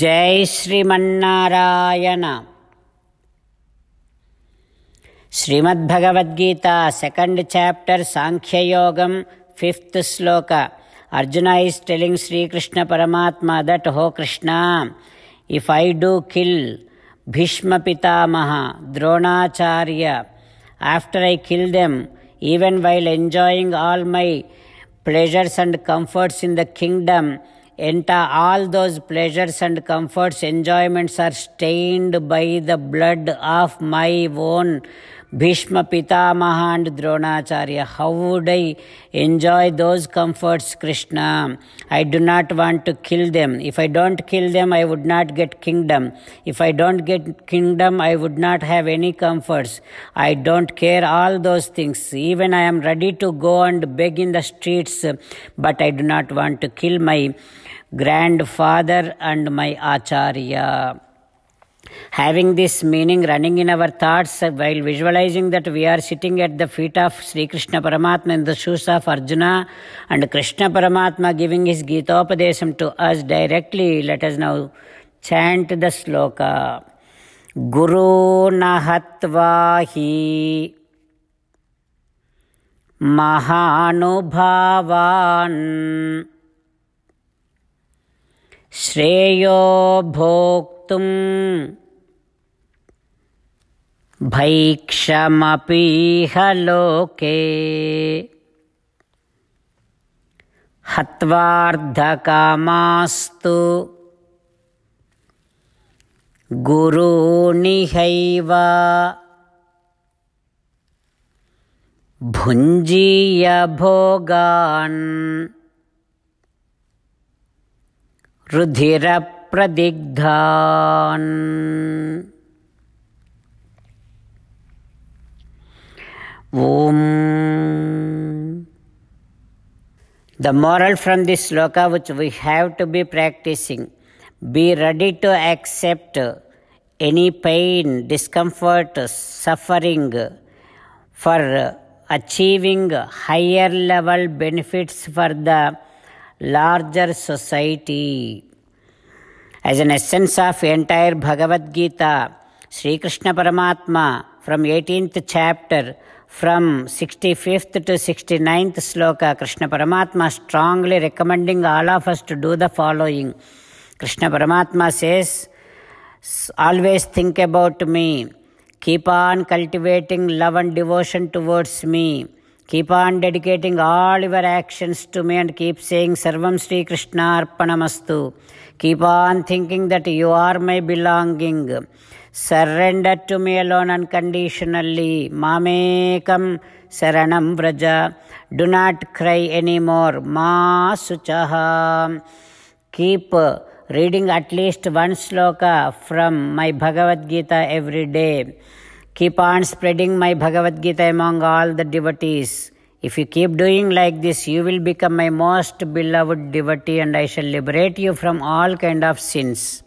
జై Srimannarayana Srimad Bhagavad Gita second chapter Sankhya Yogam fifth shloka Arjuna is telling Sri Krishna Paramatma that O Krishna if I do kill Bhishma Pitamaha Dronacharya after I kill them even while enjoying all my pleasures and comforts in the kingdom enter all those pleasures and comforts, enjoyments are stained by the blood of my own Bhishma Pitamaha and Dronacharya. How would I enjoy those comforts, Krishna? I do not want to kill them. If I don't kill them, I would not get kingdom. If I don't get kingdom, I would not have any comforts. I don't care all those things. Even I am ready to go and beg in the streets, but I do not want to kill my grandfather and my acharya. Having this meaning running in our thoughts while visualizing that we are sitting at the feet of Sri Krishna Paramatma in the shoes of Arjuna and Krishna Paramatma giving his Gita Gitopadesam to us directly, let us now chant the sloka. Guru Nahatvahi Mahanubhavan श्रेयो भोक्तुं भैक्षमपीह लोके हत्वार्धकामास्तु गुरुनिहैव भुञ्जीयभोगान् रुधिरप्रदिग्धान् ॐ The moral from this sloka which we have to be practicing be ready to accept any pain, discomfort, suffering for achieving higher level benefits for the larger society. As an essence of entire Bhagavad Gita, Sri Krishna Paramatma from 18th chapter, from 65th to 69th sloka, Krishna Paramatma strongly recommending all of us to do the following. Krishna Paramatma says, Always think about me. Keep on cultivating love and devotion towards me. Keep on dedicating all your actions to me and keep saying Sarvam Sri Krishna Arpanamastu. Keep on thinking that you are my belonging. Surrender to me alone unconditionally. Mamekam Saranam Vraja. Do not cry anymore. Ma Suchaha. Keep reading at least one sloka from my Bhagavad Gita every day. Keep on spreading my Bhagavad Gita among all the devotees. If you keep doing like this, you will become my most beloved devotee and I shall liberate you from all kind of sins.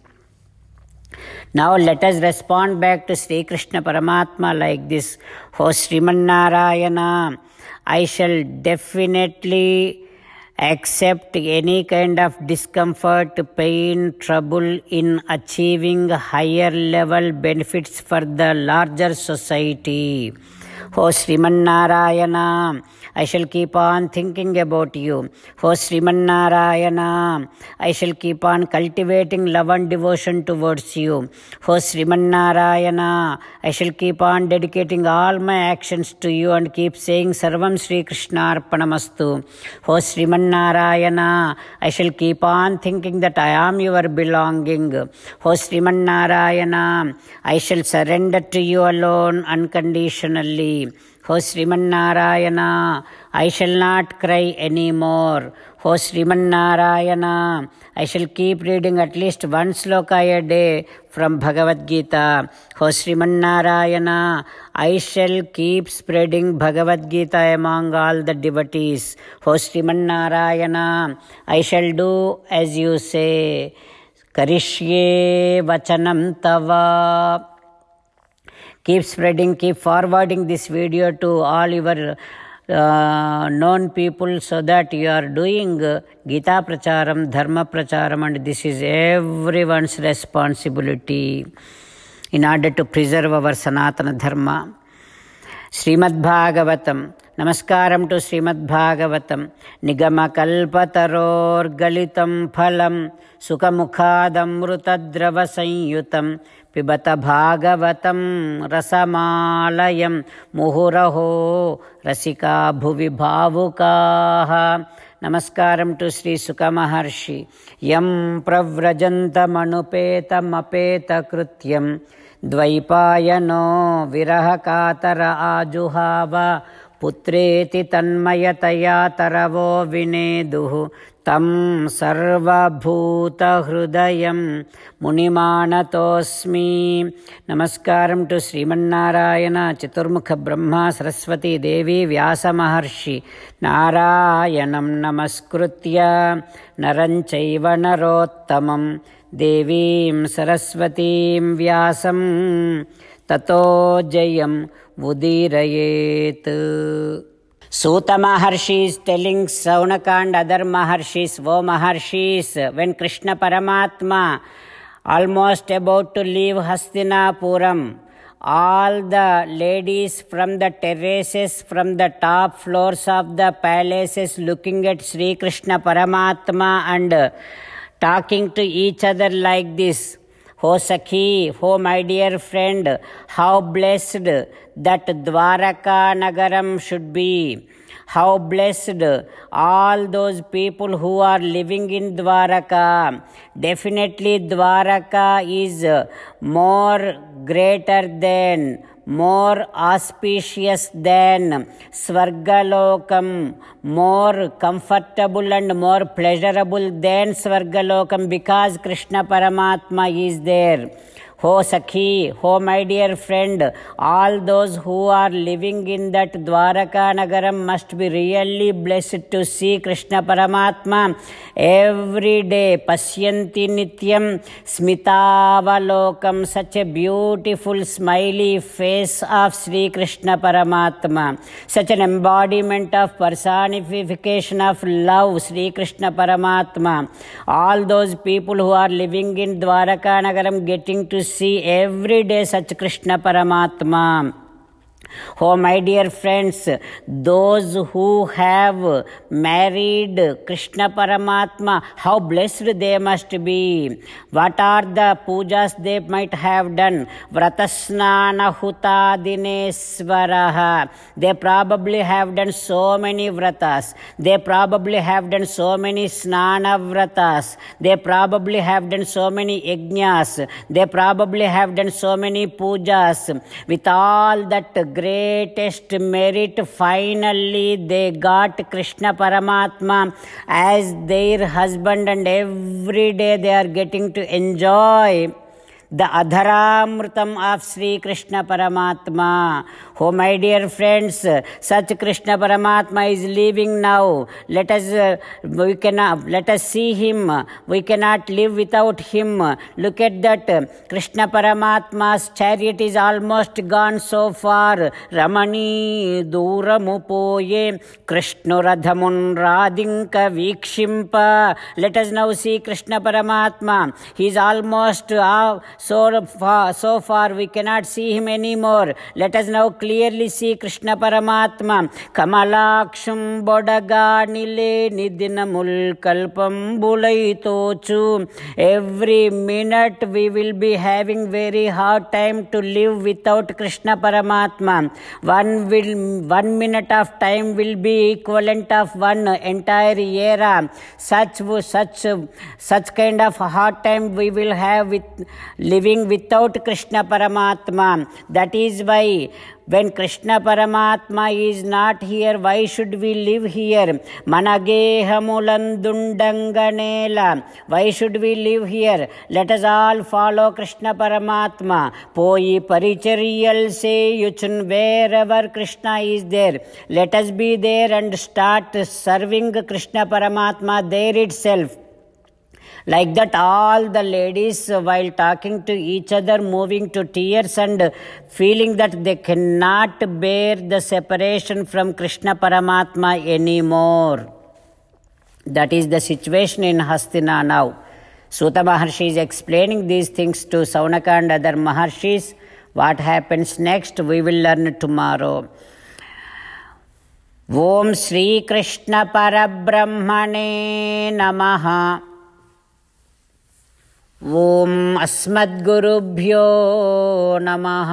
Now let us respond back to Sri Krishna Paramatma like this. O Srimannarayana, I shall definitely accept any kind of discomfort, pain, trouble in achieving higher level benefits for the larger society. Oh Srimannarayana, I shall keep on thinking about you. Oh Srimannarayana, I shall keep on cultivating love and devotion towards you. Oh Srimannarayana, I shall keep on dedicating all my actions to you and keep saying Sarvam Sri Krishna Arpanamastu. Oh Srimannarayana, I shall keep on thinking that I am your belonging. Oh Srimannarayana, I shall surrender to you alone unconditionally. O Srimannarayana I shall not cry any more O Srimannarayana I shall keep reading at least one shloka a day from Bhagavad Gita O Srimannarayana I shall keep spreading Bhagavad Gita among all the devotees O Srimannarayana I shall do as you say ಕರಿಷ್ಯೇ ವಚನಂ ತವ keep spreading keep forwarding this video to all your uh, known people so that you are doing uh, Gita Pracharam, Dharma Pracharam, and this is everyone's responsibility in order to preserve our Sanatana Dharma. Srimad Bhagavatam. Namaskaram to Srimad Bhagavatam. Nigama kalpataror galitam phalam sukhamukhadamrutadravasanyutam पिबत भागवतं रसमालयं मुहुरहो रसिका भुवि भावुकाः नमस्कारं to श्रीसुखमहर्षि यं प्रव्रजन्तमनुपेतमपेतकृत्यं द्वैपायनो विरहकातर आजुहाव पुत्रेति तन्मयतया तरवो विनेदुः तं सर्वभूतहृदयं मुनिमानतोऽस्मि नमस्कारं to Srimannarayana Chaturmukha Brahma Saraswati Devi Vyasa Maharshi नारायणं नमस्कृत्य नरं चैव नरोत्तमं देवीं सरस्वतीं व्यासं ततो जयम् Suta Maharshi is telling Saunaka and other Maharshis, Vo Maharshis, when Krishna Paramatma almost about to leave Hastinapuram, all the ladies from the terraces, from the top floors of the palaces looking at Sri Krishna Paramatma and talking to each other like this. O Sakhi, O my dear friend, how blessed that Dwaraka Nagaram should be. How blessed all those people who are living in Dwaraka. Definitely Dwaraka is more greater than more auspicious than svargalokam, more comfortable and more pleasurable than svargalokam, because Krishna Paramatma is there. Ho Sakhi, ho my dear friend, all those who are living in that Dwaraka Nagaram must be really blessed to see Krishna Paramatma every day. Pasyanti Nityam valokam. such a beautiful smiley face of Sri Krishna Paramatma, such an embodiment of personification of love, Sri Krishna Paramatma. All those people who are living in Dwaraka Nagaram getting to see every day such Krishna Paramatma. Oh, my dear friends, those who have married Krishna Paramatma, how blessed they must be. What are the pujas they might have done? Vratasnana Hutadineswaraha. They probably have done so many vratas. They probably have done so many snana vratas. They probably have done so many yajnas. They probably have done so many pujas. With all that greatest merit. Finally, they got Krishna Paramatma as their husband, and every day they are getting to enjoy the adharamurtam of Sri Krishna Paramatma. Oh, my dear friends, such Krishna Paramatma is living now. Let us, uh, we cannot, let us see him. We cannot live without him. Look at that. Krishna Paramatma's chariot is almost gone so far. Ramani duramupoye Radhamun radinka vikshimpa. Let us now see Krishna Paramatma. He is almost uh, so far, so far we cannot see him anymore. Let us now clearly see Krishna Paramatma. Kamalaksham Bodaganile Nidinamul Kalpam Every minute we will be having very hard time to live without Krishna Paramatma. One will, one minute of time will be equivalent of one entire era. Such, such, such kind of hard time we will have with living without Krishna Paramatma. That is why when Krishna Paramatma is not here, why should we live here? Managehamulandundanganela. Why should we live here? Let us all follow Krishna Paramatma. Poi paricharyal se yuchun wherever Krishna is there. Let us be there and start serving Krishna Paramatma there itself. Like that, all the ladies, uh, while talking to each other, moving to tears and feeling that they cannot bear the separation from Krishna Paramatma anymore. That is the situation in Hastina now. Sutta Maharshi is explaining these things to Saunaka and other Maharshis. What happens next, we will learn tomorrow. ॐ श्रीकृष्णपरब्रह्मणे नमः ॐ अस्मद्गुरुभ्यो नमः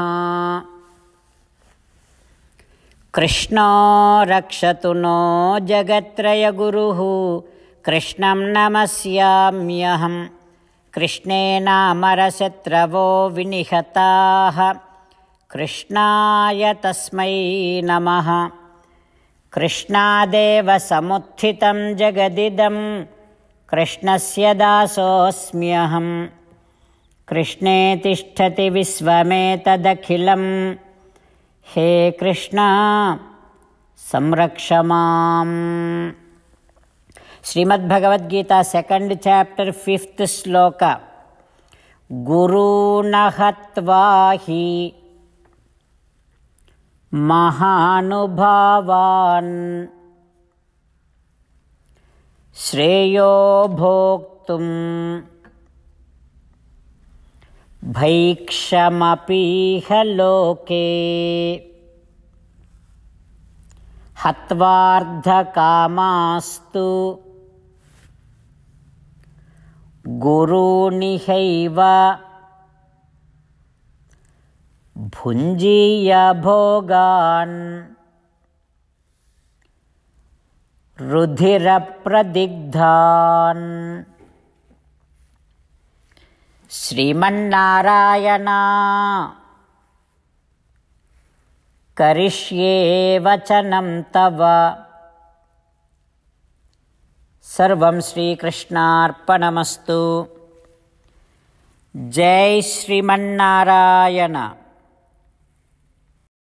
कृष्णो रक्षतु no जगत्त्रय गुरुः कृष्णं नमस्याम्यहं कृष्णेनामरशत्रवो विनिहताः कृष्णाय तस्मै नमः कृष्णादेव समुत्थितं जगदिदम् कृष्णस्य दासोऽस्म्यहं कृष्णे तिष्ठति विश्वमेतदखिलं हे कृष्ण संरक्ष माम् श्रीमद्भगवद्गीता सेकेण्ड् चाप्टर् फिफ्त् श्लोक गुरूणहत्वा हि महानुभावान् श्रेयो भोक्तुम् भैक्षमपीह लोके हत्वार्धकामास्तु गुरूणिहैव भुञ्जीयभोगान् रुधिरप्रदिग्धान् करिष्ये वचनं तव सर्वं श्रीकृष्णार्पणमस्तु जय श्रीमन्नारायण